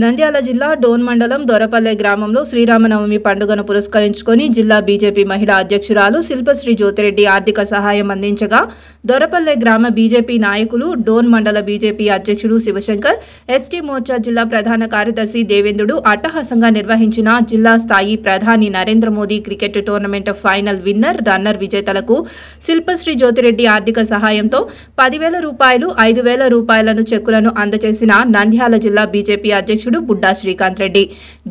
నంద్యాల జిల్లా డోన్ మండలం దొరపల్లె గ్రామంలో శ్రీరామనవమి పండుగను పురస్కరించుకొని జిల్లా బీజేపీ మహిళా అధ్యక్షురాలు శిల్పశ్రీ జ్యోతిరెడ్డి ఆర్థిక సహాయం అందించగా దొరపల్లె గ్రామ బీజేపీ నాయకులు డోన్ మండల బీజేపీ అధ్యక్షుడు శివశంకర్ ఎస్టీ మోర్చా జిల్లా ప్రధాన కార్యదర్శి దేవేంద్రుడు అట్టహాసంగా నిర్వహించిన జిల్లా స్థాయి ప్రధాని Narendra Modi cricket tournament final winner runner విజేతలకు శిల్పశ్రీ జ్యోతిరెడ్డి ఆర్థిక సహాయంతో పదివేల రూపాయలు ఐదు వేల రూపాయలను చెక్కులను అందజేసిన నంద్యాల జిల్లా బీజేపీ అధ్యక్షుడు అధ్యక్షుడు బుడ్డా శ్రీకాంత్ రెడ్డి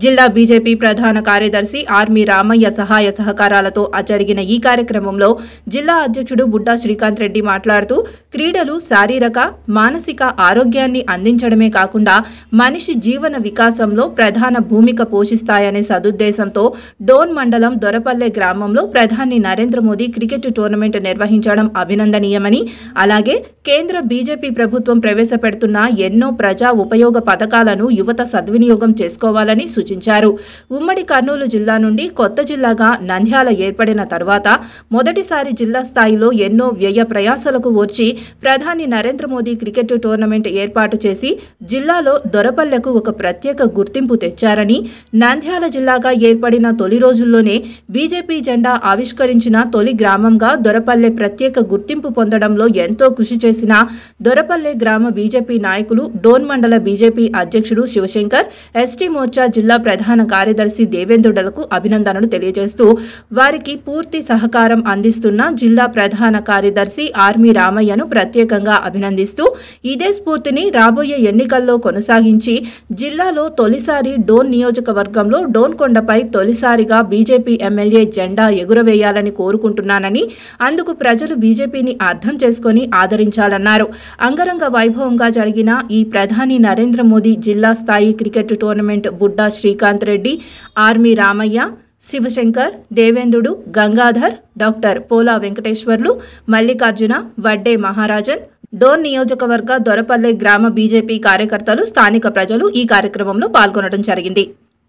జిల్లా బీజేపీ ప్రధాన కార్యదర్శి ఆర్మీ రామయ్య సహాయ సహకారాలతో జరిగిన ఈ కార్యక్రమంలో జిల్లా అధ్యక్షుడు బుడ్డా శ్రీకాంత్ రెడ్డి మాట్లాడుతూ క్రీడలు శారీరక మానసిక ఆరోగ్యాన్ని అందించడమే కాకుండా మనిషి జీవన వికాసంలో ప్రధాన భూమిక పోషిస్తాయనే సదుద్దేశంతో డోన్ మండలం దొరపల్లె గ్రామంలో ప్రధాని నరేంద్ర మోదీ క్రికెట్ టోర్నమెంట్ నిర్వహించడం అభినందనీయమని అలాగే కేంద్ర బీజేపీ ప్రభుత్వం ప్రవేశపెడుతున్న ఎన్నో ప్రజా ఉపయోగ పథకాలను యువత ఘనత సద్వినియోగం చేసుకోవాలని సూచించారు ఉమ్మడి కర్నూలు జిల్లా నుండి కొత్త జిల్లాగా నంద్యాల ఏర్పడిన తర్వాత మొదటిసారి జిల్లా స్థాయిలో ఎన్నో వ్యయ ప్రయాసలకు ఓర్చి ప్రధాని నరేంద్ర మోదీ క్రికెట్ టోర్నమెంట్ ఏర్పాటు చేసి జిల్లాలో దొరపల్లెకు ఒక ప్రత్యేక గుర్తింపు తెచ్చారని నంద్యాల జిల్లాగా ఏర్పడిన తొలి రోజుల్లోనే బీజేపీ జెండా ఆవిష్కరించిన తొలి గ్రామంగా దొరపల్లె ప్రత్యేక గుర్తింపు పొందడంలో ఎంతో కృషి చేసిన దొరపల్లె గ్రామ బీజేపీ నాయకులు డోన్ మండల బీజేపీ అధ్యక్షుడు శివ శివశంకర్ ఎస్టీ మోర్చా జిల్లా ప్రధాన కార్యదర్శి దేవేందుడలకు అభినందనలు తెలియజేస్తూ వారికి పూర్తి సహకారం అందిస్తున్న జిల్లా ప్రధాన కార్యదర్శి ఆర్మీ రామయ్యను ప్రత్యేకంగా అభినందిస్తూ ఇదే స్ఫూర్తిని రాబోయే ఎన్నికల్లో కొనసాగించి జిల్లాలో తొలిసారి డోన్ నియోజకవర్గంలో డోన్ కొండపై తొలిసారిగా బీజేపీ ఎమ్మెల్యే జెండా ఎగురవేయాలని కోరుకుంటున్నానని అందుకు ప్రజలు బీజేపీని అర్థం చేసుకుని ఆదరించాలన్నారు అంగరంగ వైభవంగా జరిగిన ఈ ప్రధాని నరేంద్ర మోదీ జిల్లా స్థాయి స్థాయి cricket tournament Budda Srikanth Reddy army Ramaiah Shivashankar Devendrudu Gangadhar doctor పోలా వెంకటేశ్వర్లు మల్లికార్జున వడ్డే మహారాజన్ డోన్ నియోజకవర్గ దొరపల్లె గ్రామ బీజేపీ కార్యకర్తలు స్థానిక ప్రజలు ఈ కార్యక్రమంలో పాల్గొనడం జరిగింది